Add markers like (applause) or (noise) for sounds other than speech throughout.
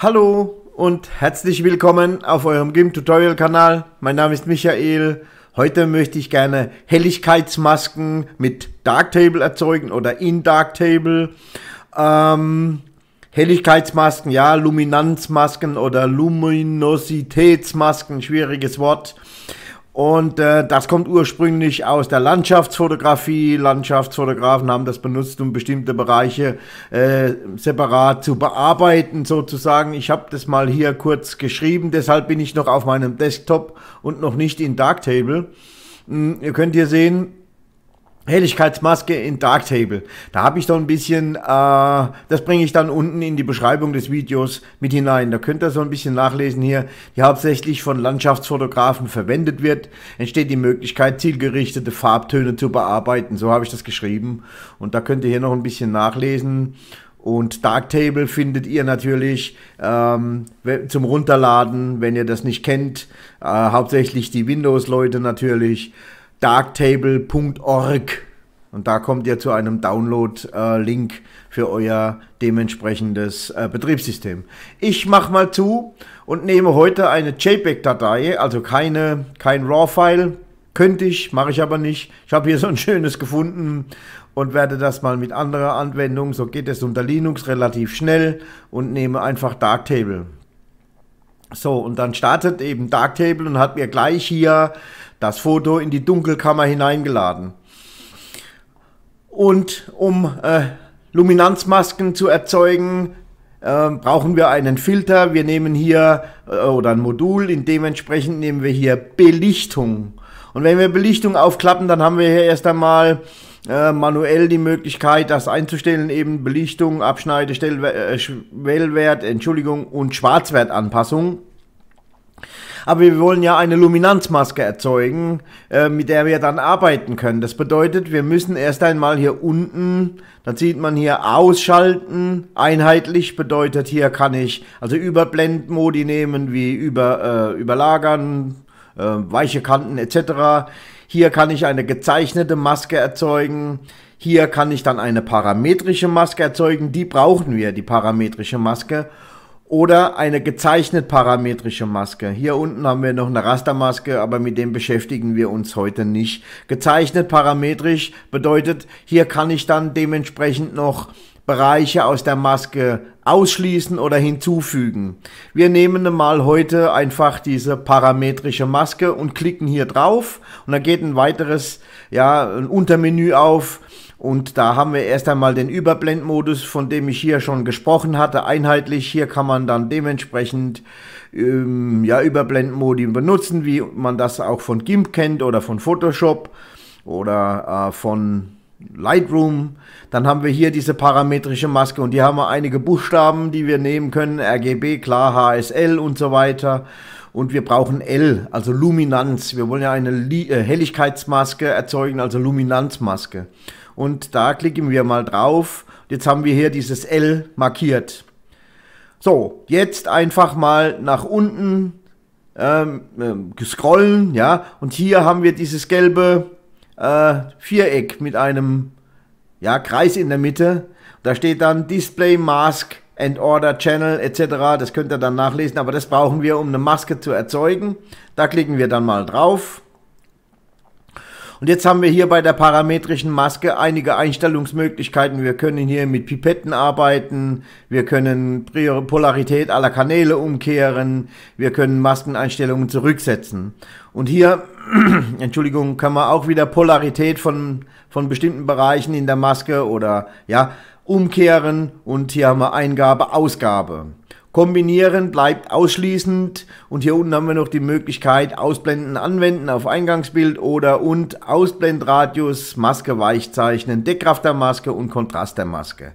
Hallo und herzlich willkommen auf eurem Game Tutorial Kanal. Mein Name ist Michael. Heute möchte ich gerne Helligkeitsmasken mit Darktable erzeugen oder in Darktable. Ähm, Helligkeitsmasken, ja, Luminanzmasken oder Luminositätsmasken, schwieriges Wort. Und äh, das kommt ursprünglich aus der Landschaftsfotografie. Landschaftsfotografen haben das benutzt, um bestimmte Bereiche äh, separat zu bearbeiten, sozusagen. Ich habe das mal hier kurz geschrieben, deshalb bin ich noch auf meinem Desktop und noch nicht in Darktable. Hm, ihr könnt hier sehen, Helligkeitsmaske in Darktable. Da habe ich so ein bisschen, äh, das bringe ich dann unten in die Beschreibung des Videos mit hinein. Da könnt ihr so ein bisschen nachlesen hier, die hauptsächlich von Landschaftsfotografen verwendet wird. Entsteht die Möglichkeit, zielgerichtete Farbtöne zu bearbeiten. So habe ich das geschrieben. Und da könnt ihr hier noch ein bisschen nachlesen. Und Darktable findet ihr natürlich ähm, zum Runterladen, wenn ihr das nicht kennt. Äh, hauptsächlich die Windows-Leute natürlich darktable.org. Und da kommt ihr zu einem Download-Link äh, für euer dementsprechendes äh, Betriebssystem. Ich mache mal zu und nehme heute eine JPEG-Datei, also keine, kein RAW-File. Könnte ich, mache ich aber nicht. Ich habe hier so ein schönes gefunden und werde das mal mit anderer Anwendung, so geht es unter Linux relativ schnell und nehme einfach Darktable. So, und dann startet eben Darktable und hat mir gleich hier das Foto in die Dunkelkammer hineingeladen. Und um äh, Luminanzmasken zu erzeugen, äh, brauchen wir einen Filter. Wir nehmen hier äh, oder ein Modul, in dementsprechend nehmen wir hier Belichtung. Und wenn wir Belichtung aufklappen, dann haben wir hier erst einmal äh, manuell die Möglichkeit, das einzustellen, eben Belichtung, Abschneide, äh, Schwellwert, Entschuldigung und Schwarzwertanpassung. Aber wir wollen ja eine Luminanzmaske erzeugen, äh, mit der wir dann arbeiten können. Das bedeutet, wir müssen erst einmal hier unten, dann sieht man hier ausschalten. Einheitlich bedeutet hier kann ich also Überblendmodi nehmen, wie über, äh, überlagern, äh, weiche Kanten etc. Hier kann ich eine gezeichnete Maske erzeugen. Hier kann ich dann eine parametrische Maske erzeugen. Die brauchen wir, die parametrische Maske. Oder eine gezeichnet parametrische Maske. Hier unten haben wir noch eine Rastermaske, aber mit dem beschäftigen wir uns heute nicht. Gezeichnet parametrisch bedeutet, hier kann ich dann dementsprechend noch Bereiche aus der Maske ausschließen oder hinzufügen. Wir nehmen mal heute einfach diese parametrische Maske und klicken hier drauf und dann geht ein weiteres, ja, ein Untermenü auf und da haben wir erst einmal den Überblendmodus, von dem ich hier schon gesprochen hatte, einheitlich. Hier kann man dann dementsprechend ähm, ja, Überblendmodi benutzen, wie man das auch von GIMP kennt oder von Photoshop oder äh, von Lightroom. Dann haben wir hier diese parametrische Maske und hier haben wir einige Buchstaben, die wir nehmen können. RGB, klar, HSL und so weiter. Und wir brauchen L, also Luminanz. Wir wollen ja eine Li äh, Helligkeitsmaske erzeugen, also Luminanzmaske. Und da klicken wir mal drauf. Jetzt haben wir hier dieses L markiert. So, jetzt einfach mal nach unten ähm, äh, scrollen, ja. Und hier haben wir dieses gelbe äh, Viereck mit einem ja, Kreis in der Mitte. Da steht dann Display Mask and Order Channel etc. Das könnt ihr dann nachlesen, aber das brauchen wir, um eine Maske zu erzeugen. Da klicken wir dann mal drauf. Und jetzt haben wir hier bei der parametrischen Maske einige Einstellungsmöglichkeiten. Wir können hier mit Pipetten arbeiten, wir können Polarität aller Kanäle umkehren, wir können Maskeneinstellungen zurücksetzen. Und hier, (clears throat) Entschuldigung, kann man auch wieder Polarität von, von bestimmten Bereichen in der Maske oder ja, umkehren und hier haben wir Eingabe, Ausgabe. Kombinieren bleibt ausschließend und hier unten haben wir noch die Möglichkeit Ausblenden anwenden auf Eingangsbild oder und Ausblendradius, Maske weichzeichnen, Deckkraft der Maske und Kontrast der Maske.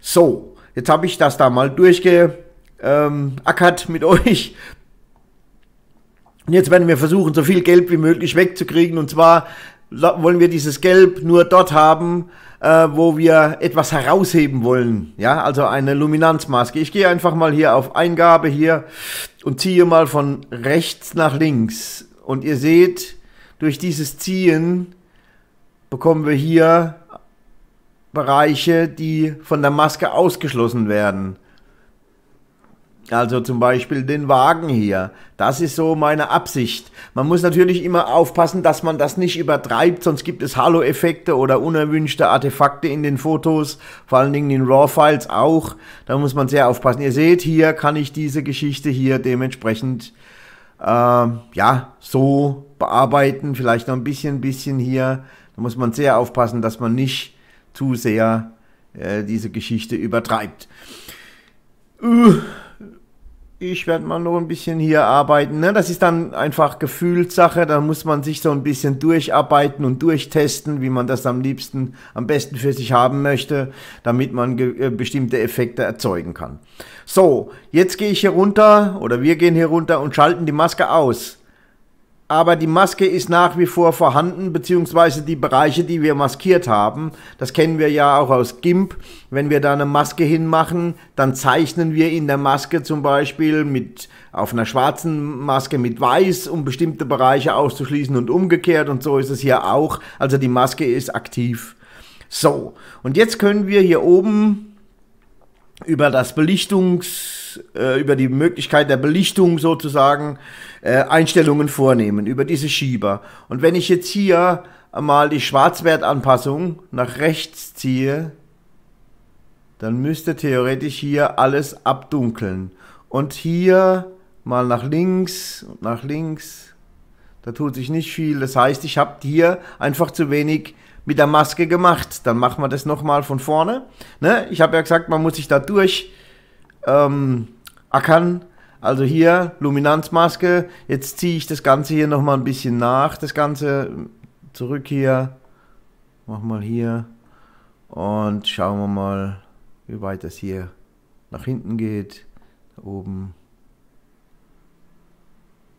So, jetzt habe ich das da mal durchgeackert ähm, mit (laughs) euch. Und jetzt werden wir versuchen, so viel Geld wie möglich wegzukriegen und zwar wollen wir dieses Gelb nur dort haben, äh, wo wir etwas herausheben wollen. Ja, also eine Luminanzmaske. Ich gehe einfach mal hier auf Eingabe hier und ziehe mal von rechts nach links. Und ihr seht, durch dieses Ziehen bekommen wir hier Bereiche, die von der Maske ausgeschlossen werden. Also zum Beispiel den Wagen hier. Das ist so meine Absicht. Man muss natürlich immer aufpassen, dass man das nicht übertreibt, sonst gibt es Halo-Effekte oder unerwünschte Artefakte in den Fotos, vor allen Dingen in RAW-Files auch. Da muss man sehr aufpassen. Ihr seht, hier kann ich diese Geschichte hier dementsprechend äh, ja so bearbeiten. Vielleicht noch ein bisschen, bisschen hier. Da muss man sehr aufpassen, dass man nicht zu sehr äh, diese Geschichte übertreibt. Uh ich werde mal noch ein bisschen hier arbeiten. Ne? Das ist dann einfach Gefühlssache, da muss man sich so ein bisschen durcharbeiten und durchtesten, wie man das am liebsten, am besten für sich haben möchte, damit man äh, bestimmte Effekte erzeugen kann. So, jetzt gehe ich hier runter oder wir gehen hier runter und schalten die Maske aus aber die Maske ist nach wie vor vorhanden, beziehungsweise die Bereiche, die wir maskiert haben. Das kennen wir ja auch aus GIMP. Wenn wir da eine Maske hinmachen, dann zeichnen wir in der Maske zum Beispiel mit, auf einer schwarzen Maske mit weiß, um bestimmte Bereiche auszuschließen und umgekehrt. Und so ist es hier auch. Also die Maske ist aktiv. So. Und jetzt können wir hier oben über das Belichtungs äh, über die Möglichkeit der Belichtung sozusagen äh, Einstellungen vornehmen, über diese Schieber. Und wenn ich jetzt hier mal die Schwarzwertanpassung nach rechts ziehe, dann müsste theoretisch hier alles abdunkeln. Und hier mal nach links und nach links. Da tut sich nicht viel. Das heißt, ich habe hier einfach zu wenig mit der Maske gemacht. Dann machen wir das nochmal von vorne. Ne? Ich habe ja gesagt, man muss sich da durch ähm, Akan, also hier Luminanzmaske. Jetzt ziehe ich das Ganze hier nochmal ein bisschen nach. Das Ganze zurück hier. Mach mal hier. Und schauen wir mal, wie weit das hier nach hinten geht. Da oben.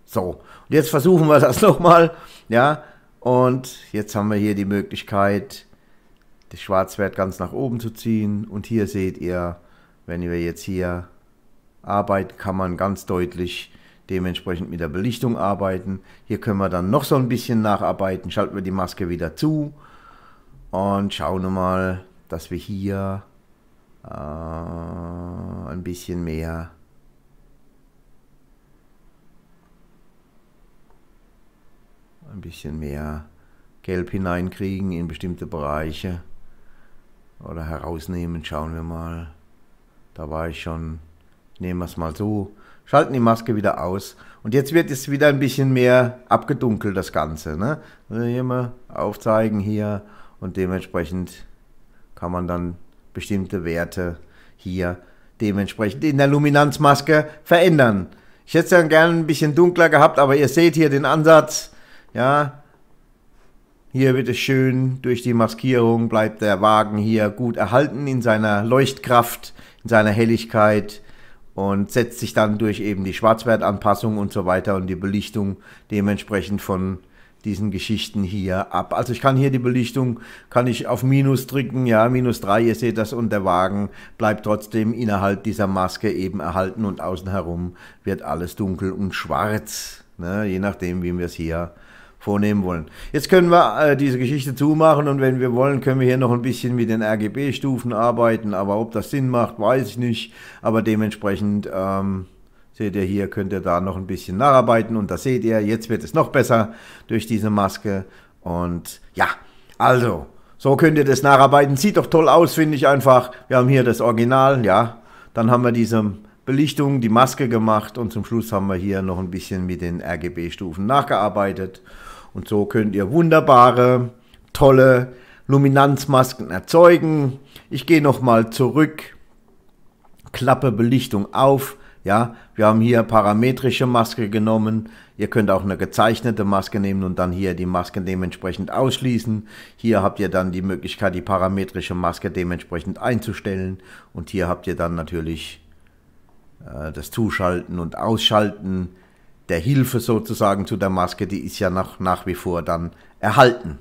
So. Und jetzt versuchen wir das (laughs) nochmal. Ja. Und jetzt haben wir hier die Möglichkeit, das Schwarzwert ganz nach oben zu ziehen. Und hier seht ihr, wenn wir jetzt hier arbeiten, kann man ganz deutlich dementsprechend mit der Belichtung arbeiten. Hier können wir dann noch so ein bisschen nacharbeiten. Schalten wir die Maske wieder zu und schauen mal, dass wir hier äh, ein bisschen mehr ein bisschen mehr Gelb hineinkriegen in bestimmte Bereiche oder herausnehmen, schauen wir mal. Da war ich schon, nehmen wir es mal so, schalten die Maske wieder aus. Und jetzt wird es wieder ein bisschen mehr abgedunkelt, das Ganze. Ne? Also hier mal aufzeigen hier und dementsprechend kann man dann bestimmte Werte hier dementsprechend in der Luminanzmaske verändern. Ich hätte es dann gerne ein bisschen dunkler gehabt, aber ihr seht hier den Ansatz. Ja, hier wird es schön durch die Maskierung, bleibt der Wagen hier gut erhalten in seiner Leuchtkraft, in seiner Helligkeit und setzt sich dann durch eben die Schwarzwertanpassung und so weiter und die Belichtung dementsprechend von diesen Geschichten hier ab. Also ich kann hier die Belichtung, kann ich auf Minus drücken, ja, Minus 3, ihr seht das und der Wagen bleibt trotzdem innerhalb dieser Maske eben erhalten und außen herum wird alles dunkel und schwarz, ne, je nachdem, wie wir es hier vornehmen wollen. Jetzt können wir äh, diese Geschichte zumachen und wenn wir wollen, können wir hier noch ein bisschen mit den RGB-Stufen arbeiten, aber ob das Sinn macht, weiß ich nicht. Aber dementsprechend ähm, seht ihr hier, könnt ihr da noch ein bisschen nacharbeiten und da seht ihr, jetzt wird es noch besser durch diese Maske und ja, also, so könnt ihr das nacharbeiten. Sieht doch toll aus, finde ich einfach. Wir haben hier das Original, ja. Dann haben wir diese Belichtung, die Maske gemacht und zum Schluss haben wir hier noch ein bisschen mit den RGB-Stufen nachgearbeitet. Und so könnt ihr wunderbare, tolle Luminanzmasken erzeugen. Ich gehe nochmal zurück, klappe Belichtung auf. Ja, wir haben hier parametrische Maske genommen. Ihr könnt auch eine gezeichnete Maske nehmen und dann hier die Maske dementsprechend ausschließen. Hier habt ihr dann die Möglichkeit, die parametrische Maske dementsprechend einzustellen. Und hier habt ihr dann natürlich äh, das Zuschalten und Ausschalten der Hilfe sozusagen zu der Maske, die ist ja noch, nach wie vor dann erhalten.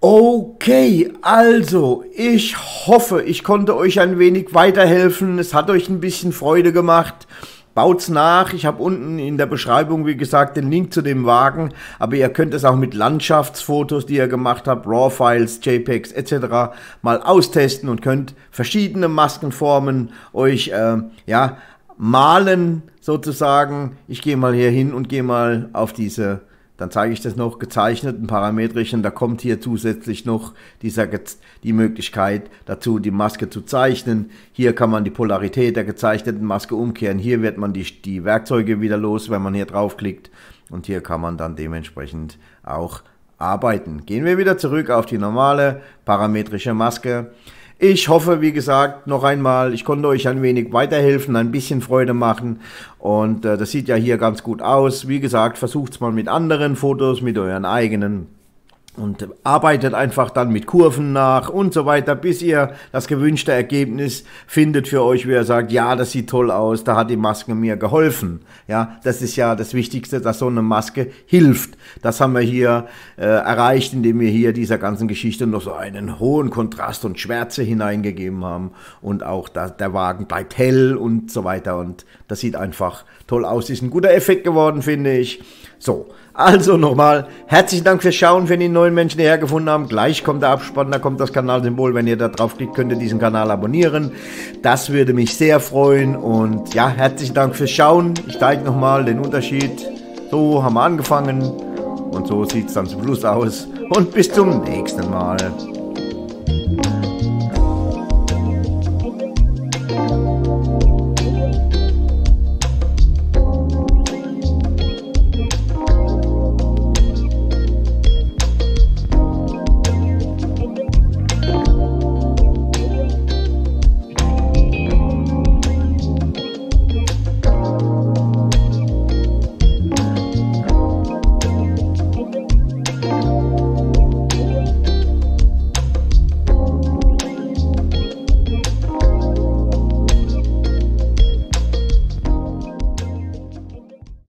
Okay, also ich hoffe, ich konnte euch ein wenig weiterhelfen. Es hat euch ein bisschen Freude gemacht. Baut's nach. Ich habe unten in der Beschreibung, wie gesagt, den Link zu dem Wagen. Aber ihr könnt es auch mit Landschaftsfotos, die ihr gemacht habt, RAW-Files, JPEGs etc. mal austesten und könnt verschiedene Maskenformen euch äh, ja, malen sozusagen. Ich gehe mal hier hin und gehe mal auf diese dann zeige ich das noch gezeichneten parametrischen. Da kommt hier zusätzlich noch dieser, die Möglichkeit dazu, die Maske zu zeichnen. Hier kann man die Polarität der gezeichneten Maske umkehren. Hier wird man die, die Werkzeuge wieder los, wenn man hier draufklickt. Und hier kann man dann dementsprechend auch arbeiten. Gehen wir wieder zurück auf die normale parametrische Maske. Ich hoffe, wie gesagt, noch einmal, ich konnte euch ein wenig weiterhelfen, ein bisschen Freude machen. Und äh, das sieht ja hier ganz gut aus. Wie gesagt, versucht's mal mit anderen Fotos, mit euren eigenen und arbeitet einfach dann mit Kurven nach und so weiter, bis ihr das gewünschte Ergebnis findet für euch, wie ihr sagt, ja, das sieht toll aus, da hat die Maske mir geholfen. Ja, das ist ja das Wichtigste, dass so eine Maske hilft. Das haben wir hier äh, erreicht, indem wir hier dieser ganzen Geschichte noch so einen hohen Kontrast und Schwärze hineingegeben haben und auch da, der Wagen bleibt hell und so weiter und das sieht einfach toll aus. Ist ein guter Effekt geworden, finde ich. So, also nochmal, herzlichen Dank fürs Schauen, wenn die neuen Menschen hierher gefunden haben. Gleich kommt der Abspann, da kommt das Kanalsymbol. Wenn ihr da draufklickt, könnt ihr diesen Kanal abonnieren. Das würde mich sehr freuen. Und ja, herzlichen Dank fürs Schauen. Ich zeige nochmal den Unterschied. So haben wir angefangen. Und so sieht es dann zum Schluss aus. Und bis zum nächsten Mal.